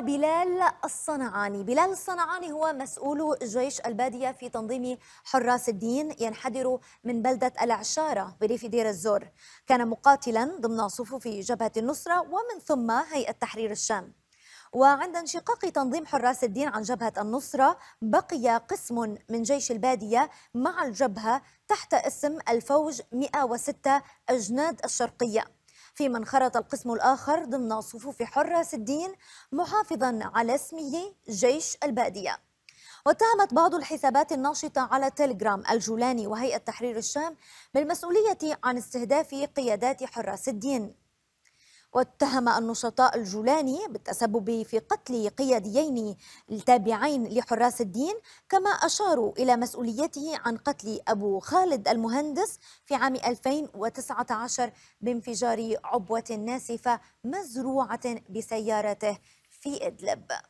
بلال الصنعاني بلال الصنعاني هو مسؤول جيش البادية في تنظيم حراس الدين ينحدر من بلدة العشارة بريف دير الزور كان مقاتلا ضمن صفوف جبهة النصرة ومن ثم هيئة تحرير الشام وعند انشقاق تنظيم حراس الدين عن جبهة النصرة بقي قسم من جيش البادية مع الجبهة تحت اسم الفوج 106 أجناد الشرقية فيما انخرط القسم الآخر ضمن صفوف حراس الدين محافظا على اسمه جيش البادية واتهمت بعض الحسابات الناشطة على تيليجرام الجولاني وهيئة تحرير الشام بالمسؤولية عن استهداف قيادات حراس الدين واتهم النشطاء الجولاني بالتسبب في قتل قياديين التابعين لحراس الدين كما أشاروا إلى مسؤوليته عن قتل أبو خالد المهندس في عام 2019 بانفجار عبوة ناسفة مزروعة بسيارته في إدلب